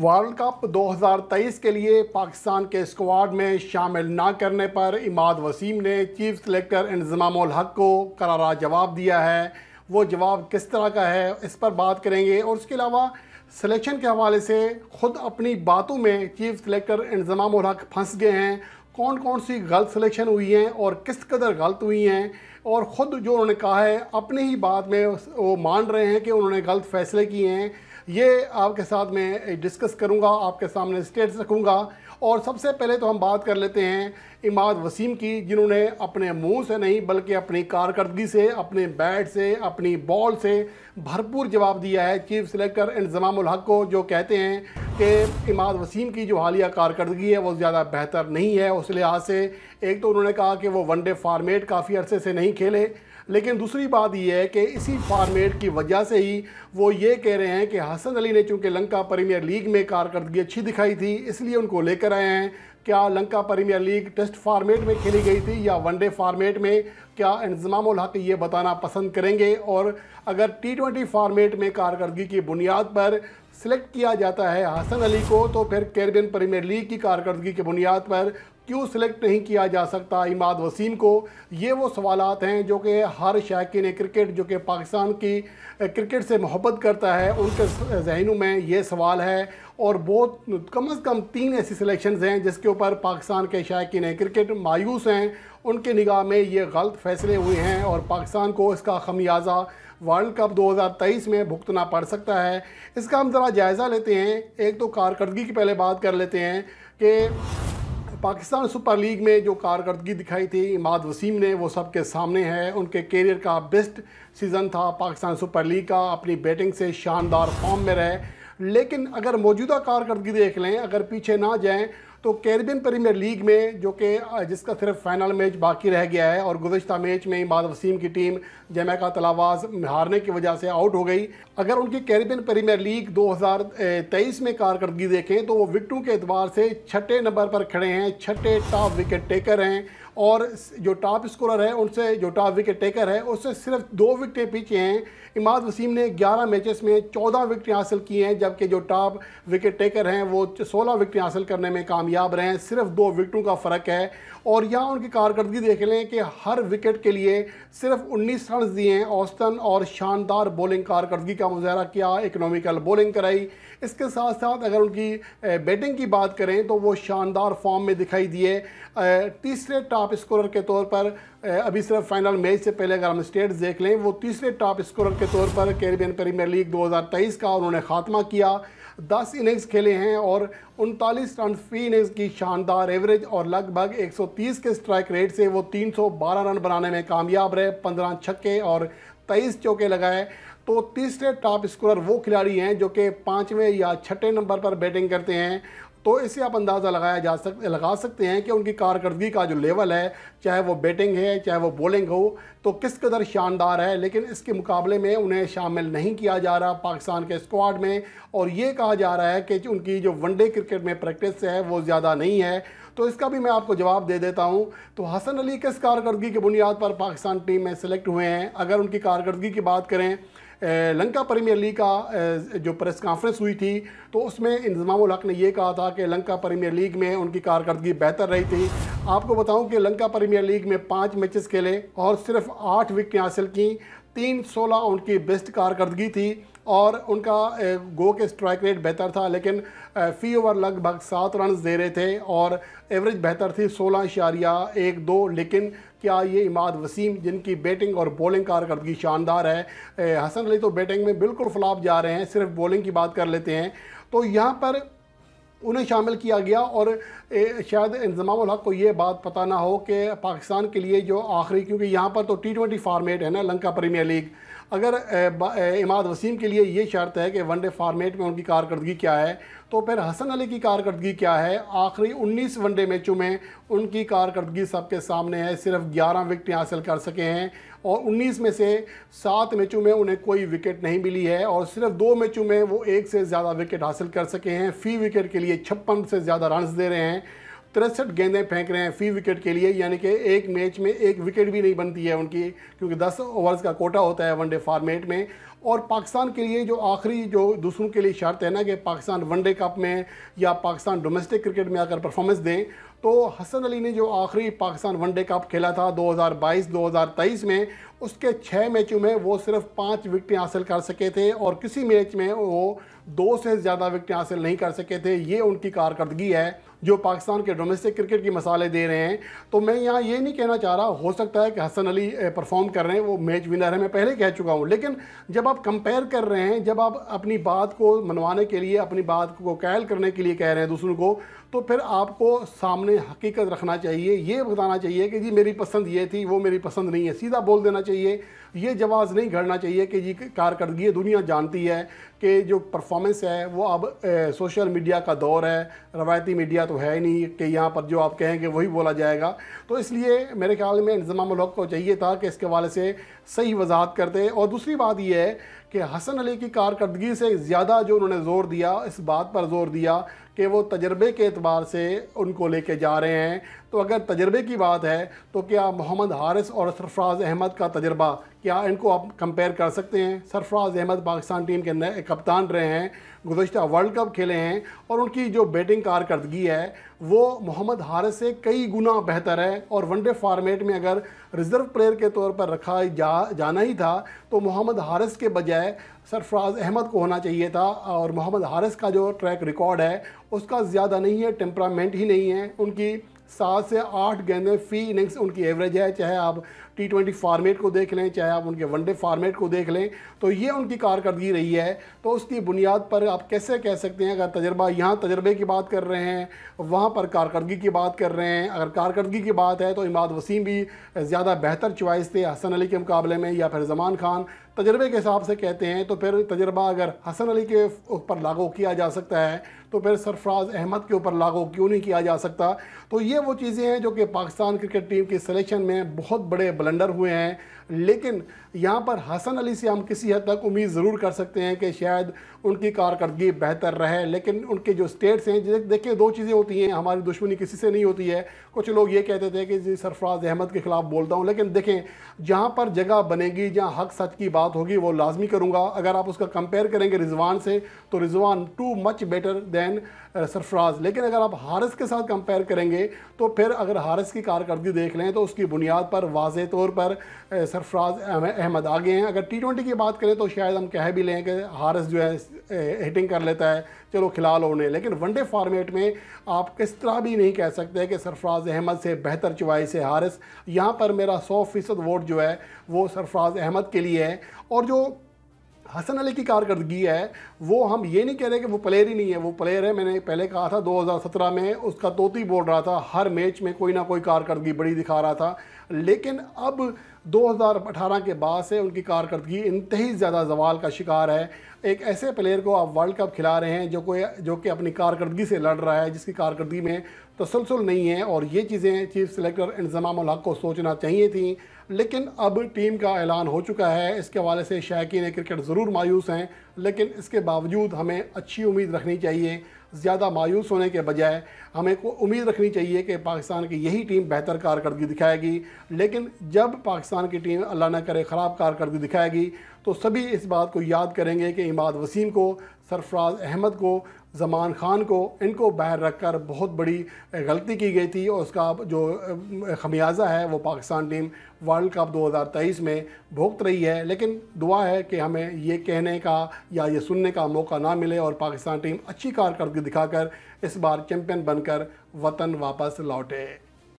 world cup 2023 के लिए पाकिस्तान के स्क्वाड में शामिल ना करने पर इमाद वसीम ने चीफ सेलेक्टर इंजमाम हक को करारा जवाब दिया है वो जवाब किस तरह का है इस पर बात करेंगे और उसके अलावा सिलेक्शन के हवाले से ख़ुद अपनी बातों में चीफ सेलेक्टर इंजमाम हक फंस गए हैं कौन कौन सी गलत सिलेक्शन हुई हैं और किस कदर गलत हुई हैं और ख़ुद जो उन्होंने कहा है अपनी ही बात में वो मान रहे हैं कि उन्होंने गलत फैसले किए हैं ये आपके साथ मैं डिस्कस करूँगा आपके सामने स्टेट्स रखूँगा और सबसे पहले तो हम बात कर लेते हैं इमाद वसीम की जिन्होंने अपने मुंह से नहीं बल्कि अपनी कारकर्दगी से अपने बैट से अपनी बॉल से भरपूर जवाब दिया है चीफ सिलेक्टर इंतजाम हक को जो कहते हैं कि इमाद वसीम की जो हालिया कारकर्दगी है वो ज़्यादा बेहतर नहीं है उस लिहाज से एक तो उन्होंने कहा कि वो वनडे फार्मेट काफ़ी अरसे से नहीं खेले लेकिन दूसरी बात यह है कि इसी फार्मेट की वजह से ही वो ये कह रहे हैं कि हसन अली ने चूँकि लंका प्रीमियर लीग में कारकर्दगी अच्छी दिखाई थी इसलिए उनको लेकर आए हैं क्या Lanka premier league test format में खेली गई थी या वनडे फार्मेट में क्या इंजमाम हक ये बताना पसंद करेंगे और अगर टी ट्वेंटी फार्मेट में कारकर्दगी की बुनियाद पर सिलेक्ट किया जाता है हसन अली को तो फिर कैरबियन प्रीमियर लीग की कारकर्दगी की बुनियाद पर क्यों सिलेक्ट नहीं किया जा सकता इमाद वसीम को ये वो सवाल हैं जो कि हर शायक क्रिकेट जो कि पाकिस्तान की क्रिकेट से मोहब्बत करता है उनके जहनों में ये सवाल है और बहुत कम अज़ कम तीन ऐसी सिलेक्शन हैं जिसके ऊपर पाकिस्तान के शायक क्रिकेट मायूस हैं उनके निगाह में ये गलत फैसले हुए हैं और पाकिस्तान को इसका खमियाजा वर्ल्ड कप 2023 में भुगतना पड़ सकता है इसका हम ज़रा जायज़ा लेते हैं एक तो कारकर्दगी की पहले बात कर लेते हैं कि पाकिस्तान सुपर लीग में जो कारकर्दगी दिखाई थी इमाद वसीम ने वो सब के सामने है उनके कैरियर का बेस्ट सीज़न था पाकिस्तान सुपर लीग का अपनी बैटिंग से शानदार फॉर्म में रहे लेकिन अगर मौजूदा कारकर्दगी देख लें अगर पीछे ना जाएं तो कैरिबियन प्रीमियर लीग में जो कि जिसका सिर्फ फाइनल मैच बाकी रह गया है और गुजशत मैच में इमाद वसीम की टीम जमैका तलावाज हारने की वजह से आउट हो गई अगर उनकी कैरिबियन प्रीमियर लीग 2023 में कारकर्दगी देखें तो वो विकटों के एतबार से छठे नंबर पर खड़े हैं छठे टॉप विकेट टेकर हैं और जो टॉप स्कोरर है उनसे जो टॉप विकेट टेकर है उससे सिर्फ दो विकटें पीछे हैं इमाद वसीम ने 11 मैचेस में 14 विकटें हासिल की हैं जबकि जो टॉप विकेट टेकर हैं वो 16 विकटें हासिल करने में कामयाब रहे हैं सिर्फ दो विकटों का फ़र्क है और यहाँ उनकी कारकर्दगी देख लें कि हर विकेट के लिए सिर्फ उन्नीस रन दिए हैं औस्तन और शानदार बॉलिंग कारकर्दगी का मुजाहरा किया इकनॉमिकल बॉलिंग कराई इसके साथ साथ अगर उनकी बैटिंग की बात करें तो वो शानदार फॉर्म में दिखाई दिए तीसरे टॉप टॉप स्कोरर के तौर पर अभी सिर्फ फाइनल मैच से पहले अगर हम स्टेट्स देख लें वो तीसरे टॉप स्कोरर के तौर पर कैरिबियन प्रीमियर लीग 2023 का उन्होंने खात्मा किया 10 इनिंग्स खेले हैं और उनतालीस रन फी इनिंग्स की शानदार एवरेज और लगभग 130 के स्ट्राइक रेट से वो 312 रन बनाने में कामयाब रहे पंद्रह छक्के और तेईस चौके लगाए तो तीसरे टॉप स्कोरर वो खिलाड़ी हैं जो कि पाँचवें या छठे नंबर पर बैटिंग करते हैं तो इससे आप अंदाज़ा लगाया जा सक लगा सकते हैं कि उनकी कारकर्दगी का जो लेवल है चाहे वो बैटिंग है चाहे वो बॉलिंग हो तो किस कदर शानदार है लेकिन इसके मुकाबले में उन्हें शामिल नहीं किया जा रहा पाकिस्तान के स्क्वाड में और ये कहा जा रहा है कि उनकी जो वनडे क्रिकेट में प्रैक्टिस है वो ज़्यादा नहीं है तो इसका भी मैं आपको जवाब दे देता हूँ तो हसन अली किस कारकर्दगी की बुनियाद पर पाकिस्तान टीम में सेलेक्ट हुए हैं अगर उनकी कारकर्दगी की बात करें लंका प्रीमियर लीग का जो प्रेस कॉन्फ्रेंस हुई थी तो उसमें इंतजाम हक ने यह कहा था कि लंका प्रीमियर लीग में उनकी कारकर्दगी बेहतर रही थी आपको बताऊं कि लंका प्रीमियर लीग में पाँच मैचेस खेले और सिर्फ आठ विकटें हासिल की तीन सोलह उनकी बेस्ट कारकर्दगी थी और उनका गो के स्ट्राइक रेट बेहतर था लेकिन फी ओवर लगभग सात रन दे रहे थे और एवरेज बेहतर थी सोलह इशारिया एक दो लेकिन क्या ये इमाद वसीम जिनकी बैटिंग और बॉलिंग कारकर्दगी शानदार है हसन अली तो बैटिंग में बिल्कुल फ्लाप जा रहे हैं सिर्फ बॉलिंग की बात कर लेते हैं तो यहाँ पर उन्हें शामिल किया गया और शायद इंजमाम हक को ये बात पता ना हो कि पाकिस्तान के लिए जो आखिरी क्योंकि यहाँ पर तो टी ट्वेंटी फार्मेट है ना लंका प्रीमियर लीग अगर इमाद वसीम के लिए ये शर्त है कि वनडे फार्मेट में उनकी कारकर्दगी क्या है तो फिर हसन अली की कारकर्दगी क्या है आखिरी 19 वनडे मैचों में उनकी कारकर्दगी सबके सामने है सिर्फ 11 विकटें हासिल कर सके हैं और 19 में से सात मैचों में उन्हें कोई विकेट नहीं मिली है और सिर्फ दो मैचों में वो एक से ज़्यादा विकेट हासिल कर सके हैं फी विकेट के लिए छप्पन से ज़्यादा रन दे रहे हैं तिरसठ गेंदें फेंक रहे हैं फी विकेट के लिए यानी कि एक मैच में एक विकेट भी नहीं बनती है उनकी क्योंकि 10 ओवर्स का कोटा होता है वनडे फॉर्मेट में और पाकिस्तान के लिए जो आखिरी जो दूसरों के लिए शर्त है ना कि पाकिस्तान वनडे कप में या पाकिस्तान डोमेस्टिक क्रिकेट में आकर परफॉर्मेंस दें तो हसन अली ने जो आखिरी पाकिस्तान वनडे कप खेला था 2022-2023 में उसके छः मैचों में वो सिर्फ पाँच विकटें हासिल कर सके थे और किसी मैच में वो दो से ज़्यादा विकटें हासिल नहीं कर सके थे ये उनकी कारकर्दगी है जो पाकिस्तान के डोमेस्टिक क्रिकेट की मसाले दे रहे हैं तो मैं यहाँ ये नहीं कहना चाह रहा हो सकता है कि हसन अली परफॉर्म कर रहे हैं वो मैच विनर है मैं पहले कह चुका हूँ लेकिन जब आप कंपेयर कर रहे हैं जब आप अपनी बात को मनवाने के लिए अपनी बात को कैल करने के लिए कह रहे हैं दूसरों को तो फिर आपको सामने हकीकत रखना चाहिए ये बताना चाहिए कि जी मेरी पसंद ये थी वो मेरी पसंद नहीं है सीधा बोल देना चाहिए ये जवाज़ नहीं घड़ना चाहिए कि जी कारकर्दगी दुनिया जानती है कि जो परफॉर्मेंस है वो अब ए, सोशल मीडिया का दौर है रवायती मीडिया तो है ही नहीं कि यहाँ पर जो आप कहेंगे वही बोला जाएगा तो इसलिए मेरे ख्याल में इंतजामक को चाहिए था कि इसके हवाले से सही वजाहत करते और दूसरी बात यह है कि हसन अली की कारकर्दगी से ज़्यादा जो उन्होंने ज़ोर दिया इस बात पर ज़ोर दिया कि वो तजर्बे के अतबार से उनको लेके जा रहे हैं तो अगर तजर्बे की बात है तो क्या मोहम्मद हारिस और सरफराज अहमद का तजर्बा क्या इनको आप कंपेयर कर सकते हैं सरफराज अहमद पाकिस्तान टीम के नए कप्तान रहे हैं गुजशत वर्ल्ड कप खेले हैं और उनकी जो बैटिंग कारकर्दगी है वो मोहम्मद हारिस से कई गुना बेहतर है और वनडे फार्मेट में अगर रिज़र्व प्लेयर के तौर पर रखा जा जाना ही था तो मोहम्मद हारिस के बजाय सरफराज अहमद को होना चाहिए था और मोहम्मद हारिस का जो ट्रैक रिकॉर्ड है उसका ज़्यादा नहीं है टेम्परामेंट ही नहीं है उनकी सात से आठ गेंदें फी इनिंग्स उनकी एवरेज है चाहे आप टी ट्वेंटी फार्मेट को देख लें चाहे आप उनके वनडे फार्मेट को देख लें तो ये उनकी कारकर्दगी रही है तो उसकी बुनियाद पर आप कैसे कह सकते हैं अगर तजर्बा यहाँ तजर्बे की बात कर रहे हैं वहाँ पर कारकर्दगी की बात कर रहे हैं अगर कारकर्दगी की बात है तो इमाद वसीम भी ज़्यादा बेहतर चॉइस थे हसन अली के मुकाबले में या फिर जमान खान तजर्बे के हिसाब से कहते हैं तो फिर तजर्बा अगर हसन अली के ऊपर लागू किया जा सकता है तो फिर सरफराज अहमद के ऊपर लागू क्यों नहीं किया जा सकता तो ये वो चीज़ें हैं जो कि पाकिस्तान क्रिकेट टीम के सिलेक्शन में बहुत बड़े ब्लंडर हुए हैं लेकिन यहाँ पर हसन अली से हम किसी हद तक उम्मीद ज़रूर कर सकते हैं कि शायद उनकी कारकर्दगी बेहतर रहे लेकिन उनके जो स्टेट्स हैं देखिए दो चीज़ें होती हैं हमारी दुश्मनी किसी से नहीं होती है कुछ लोग ये कहते थे कि जी सरफराज अहमद के ख़िलाफ़ बोलता हूँ लेकिन देखें जहाँ पर जगह बनेगी जहाँ हक सच की बात होगी वो लाजमी करूँगा अगर आप उसका कंपेयर करेंगे रिजवान से तो Rizwan too much better than Sarfaraz uh, लेकिन अगर आप हारस के साथ कंपेयर करेंगे तो फिर अगर हारस की कारकर्दगी देख लें तो उसकी बुनियाद पर वाज तौर पर सरफराज uh, अहमद आगे हैं अगर टी ट्वेंटी की बात करें तो शायद हम कह भी लें कि हारस जो है हिटिंग uh, कर लेता है चलो खिलाल होने लेकिन वनडे फार्मेट में आप किस तरह भी नहीं कह सकते कि सरफराज अहमद से बेहतर चॉइस है हारस यहाँ पर मेरा सौ फीसद वोट जो है वो सरफराज अहमद के लिए है और जो हसन अली की कारकर्दगी है वो हम ये नहीं कह रहे कि वो प्लेयर ही नहीं है वो प्लेयर है मैंने पहले कहा था 2017 में उसका तोती बोल रहा था हर मैच में कोई ना कोई कारकर्दगी बड़ी दिखा रहा था लेकिन अब 2018 के बाद से उनकी कारकर्दगी इंतही ज़्यादा जवाल का शिकार है एक ऐसे प्लेयर को आप वर्ल्ड कप खिला रहे हैं जो कोई जो कि अपनी कारकर्दगी से लड़ रहा है जिसकी कारकर्दगी में तसलसल नहीं है और ये चीज़ें चीफ सेलेक्टर इंजमाम हक को सोचना चाहिए थी लेकिन अब टीम का ऐलान हो चुका है इसके हवाले से शायकीन क्रिकेट ज़रूर मायूस हैं लेकिन इसके बावजूद हमें अच्छी उम्मीद रखनी चाहिए ज़्यादा मायूस होने के बजाय हमें को उम्मीद रखनी चाहिए कि पाकिस्तान की यही टीम बेहतर कारकर्दगी दिखाएगी लेकिन जब पाकिस्तान की टीम अल्लाह न करे ख़राब कारकर्दगी दिखाएगी तो सभी इस बात को याद करेंगे कि इमाद वसीम को सरफराज अहमद को जमान खान को इनको बाहर रख कर बहुत बड़ी गलती की गई थी और उसका जो खमियाजा है वो पाकिस्तान टीम वर्ल्ड कप 2023 में भुगत रही है लेकिन दुआ है कि हमें ये कहने का या ये सुनने का मौका ना मिले और पाकिस्तान टीम अच्छी कारकर्दगी दिखाकर इस बार चैम्पियन बनकर वतन वापस लौटे